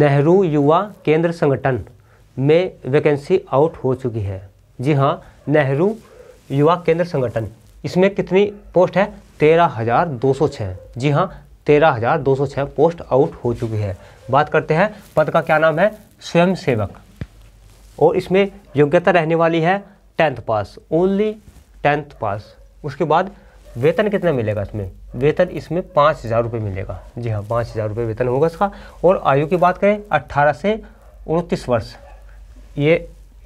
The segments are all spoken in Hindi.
नेहरू युवा केंद्र संगठन में वैकेंसी आउट हो चुकी है जी हाँ नेहरू युवा केंद्र संगठन इसमें कितनी पोस्ट है तेरह हज़ार दो सौ छः जी हाँ तेरह हज़ार दो सौ छः पोस्ट आउट हो चुकी है बात करते हैं पद का क्या नाम है स्वयं सेवक और इसमें योग्यता रहने वाली है tenth pass only tenth pass उसके बाद वेतन कितना मिलेगा इसमें वेतन इसमें पाँच हज़ार रुपये मिलेगा जी हाँ पाँच हज़ार रुपये वेतन होगा इसका और आयु की बात करें अट्ठारह से उनतीस वर्ष ये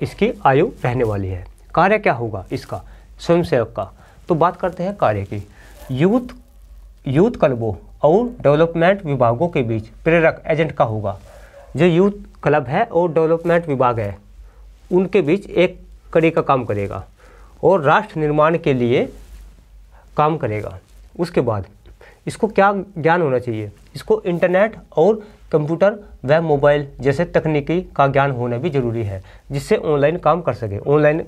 इसकी आयु रहने वाली है कार्य क्या होगा इसका स्वयंसेवक का तो बात करते हैं कार्य की यूथ यूथ क्लबों और डेवलपमेंट विभागों के बीच प्रेरक एजेंट का होगा जो यूथ क्लब है और डेवलपमेंट विभाग है उनके बीच एक कड़ी का काम करेगा और राष्ट्र निर्माण के लिए काम करेगा उसके बाद इसको क्या ज्ञान होना चाहिए इसको इंटरनेट और कंप्यूटर व मोबाइल जैसे तकनीकी का ज्ञान होना भी ज़रूरी है जिससे ऑनलाइन काम कर सके ऑनलाइन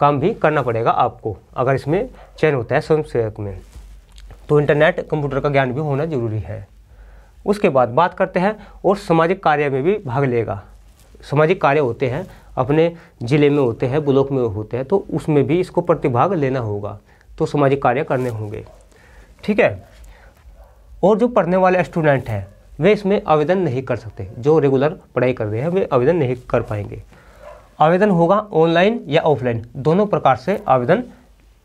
काम भी करना पड़ेगा आपको अगर इसमें चयन होता है स्वयं सेवक में तो इंटरनेट कंप्यूटर का ज्ञान भी होना ज़रूरी है उसके बाद बात करते हैं और सामाजिक कार्य में भी भाग लेगा सामाजिक कार्य होते हैं अपने ज़िले में होते हैं ब्लॉक में होते हैं तो उसमें भी इसको प्रतिभाग लेना होगा तो सामाजिक कार्य करने होंगे ठीक है और जो पढ़ने वाले स्टूडेंट हैं वे इसमें आवेदन नहीं कर सकते जो रेगुलर पढ़ाई कर रहे हैं वे आवेदन नहीं कर पाएंगे आवेदन होगा ऑनलाइन या ऑफलाइन दोनों प्रकार से आवेदन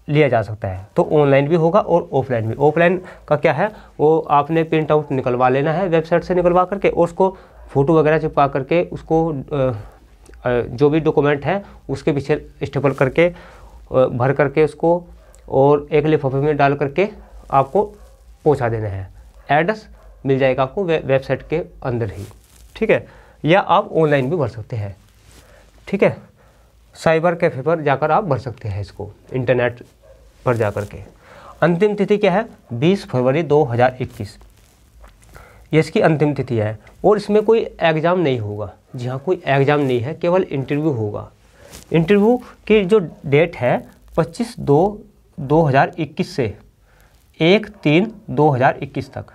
लिया जा सकता है तो ऑनलाइन भी होगा और ऑफलाइन भी ऑफलाइन का क्या है वो आपने प्रिंट आउट निकलवा लेना है वेबसाइट से निकलवा करके और उसको फ़ोटो वगैरह चिपका करके उसको जो भी डॉक्यूमेंट है उसके पीछे स्टेपल करके भर करके उसको और एक लिफाफे में डाल करके आपको पहुँचा देना है एड्रेस मिल जाएगा आपको वे, वेबसाइट के अंदर ही ठीक है या आप ऑनलाइन भी भर सकते हैं ठीक है साइबर कैफ़े पर जाकर आप भर सकते हैं इसको इंटरनेट पर जाकर के अंतिम तिथि क्या है 20 फरवरी 2021 ये इसकी अंतिम तिथि है और इसमें कोई एग्ज़ाम नहीं होगा जी हाँ कोई एग्ज़ाम नहीं है केवल इंटरव्यू होगा इंटरव्यू की जो डेट है 25 दो 2021 से एक तीन 2021 तक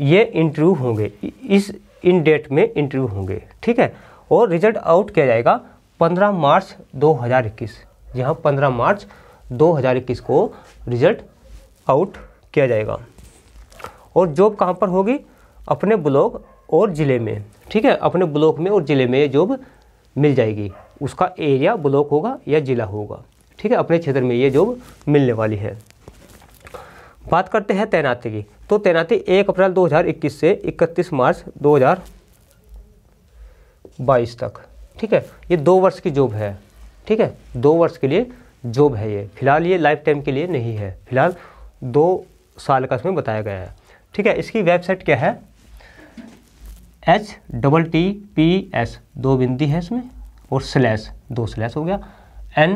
ये इंटरव्यू होंगे इस इन डेट में इंटरव्यू होंगे ठीक है और रिजल्ट आउट किया जाएगा 15 मार्च 2021 यहाँ पंद्रह मार्च 2021 को रिजल्ट आउट किया जाएगा और जॉब कहाँ पर होगी अपने ब्लॉक और ज़िले में ठीक है अपने ब्लॉक में और ज़िले में ये जॉब मिल जाएगी उसका एरिया ब्लॉक होगा या ज़िला होगा ठीक है अपने क्षेत्र में ये जॉब मिलने वाली है बात करते हैं तैनाती की तो तैनाती 1 अप्रैल 2021 से 31 मार्च 2022 तक ठीक है ये दो वर्ष की जॉब है ठीक है दो वर्ष के लिए जॉब है ये फिलहाल ये लाइफ टाइम के लिए नहीं है फिलहाल दो साल का इसमें बताया गया है ठीक है इसकी वेबसाइट क्या है H double T P S दो बिंदी है इसमें और स्लैश दो स्लैश हो गया N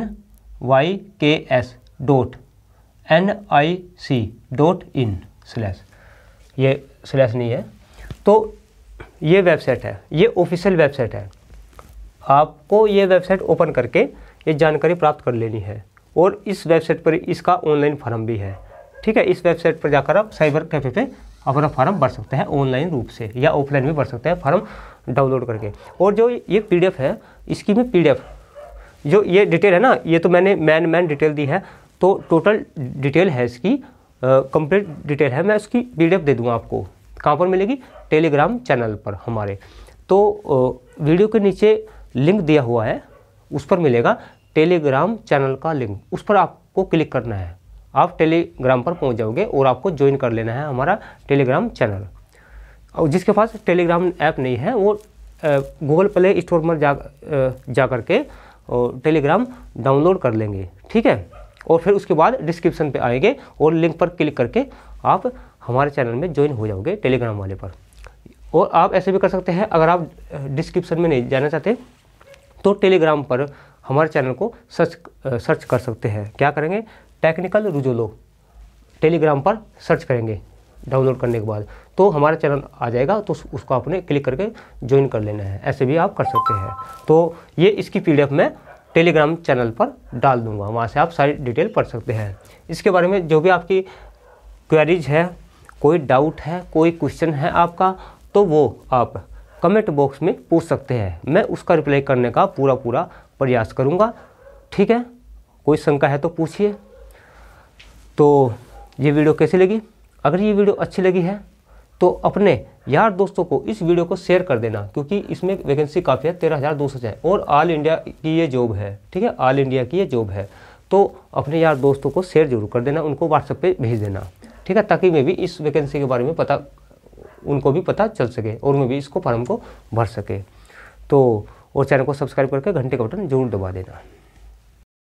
Y K S dot N I C dot in slash ये स्लैश नहीं है तो ये वेबसाइट है ये ऑफिशियल वेबसाइट है आपको ये वेबसाइट ओपन करके ये जानकारी प्राप्त कर लेनी है और इस वेबसाइट पर इसका ऑनलाइन फॉर्म भी है ठीक है इस वेबसाइट पर जाकर आप साइबर कैफे पे अपना फॉर्म भर सकते हैं ऑनलाइन रूप से या ऑफलाइन भी भर सकते हैं फॉर्म डाउनलोड करके और जो ये पीडीएफ है इसकी भी पीडीएफ जो ये डिटेल है ना ये तो मैंने मैन मैन डिटेल दी है तो टोटल डिटेल है इसकी कंप्लीट डिटेल है मैं उसकी पी दे दूँगा आपको कहाँ पर मिलेगी टेलीग्राम चैनल पर हमारे तो वीडियो के नीचे लिंक दिया हुआ है उस पर मिलेगा टेलीग्राम चैनल का लिंक उस पर आपको क्लिक करना है आप टेलीग्राम पर पहुंच जाओगे और आपको ज्वाइन कर लेना है हमारा टेलीग्राम चैनल और जिसके पास टेलीग्राम ऐप नहीं है वो गूगल प्ले स्टोर पर जा जा करके टेलीग्राम डाउनलोड कर लेंगे ठीक है और फिर उसके बाद डिस्क्रिप्शन पे आएंगे और लिंक पर क्लिक करके आप हमारे चैनल में ज्वाइन हो जाओगे टेलीग्राम वाले पर और आप ऐसे भी कर सकते हैं अगर आप डिस्क्रिप्शन में नहीं जाना चाहते तो टेलीग्राम पर हमारे चैनल को सर्च सर्च कर सकते हैं क्या करेंगे टेक्निकल रुजोलो टेलीग्राम पर सर्च करेंगे डाउनलोड करने के बाद तो हमारा चैनल आ जाएगा तो उसको आपने क्लिक करके ज्वाइन कर लेना है ऐसे भी आप कर सकते हैं तो ये इसकी पी मैं टेलीग्राम चैनल पर डाल दूंगा वहाँ से आप सारी डिटेल पढ़ सकते हैं इसके बारे में जो भी आपकी क्वेरीज है कोई डाउट है कोई क्वेश्चन है आपका तो वो आप कमेंट बॉक्स में पूछ सकते हैं मैं उसका रिप्लाई करने का पूरा पूरा प्रयास करूँगा ठीक है कोई शंका है तो पूछिए तो ये वीडियो कैसी लगी अगर ये वीडियो अच्छी लगी है तो अपने यार दोस्तों को इस वीडियो को शेयर कर देना क्योंकि इसमें वैकेंसी काफ़ी है तेरह हज़ार दो सौ और ऑल इंडिया की ये जॉब है ठीक है ऑल इंडिया की ये जॉब है तो अपने यार दोस्तों को शेयर जरूर कर देना उनको व्हाट्सएप पे भेज देना ठीक है ताकि मैं भी इस वैकेंसी के बारे में पता उनको भी पता चल सके और मैं भी इसको फॉर्म को भर सके तो और चैनल को सब्सक्राइब करके घंटे का बटन जरूर दबा देना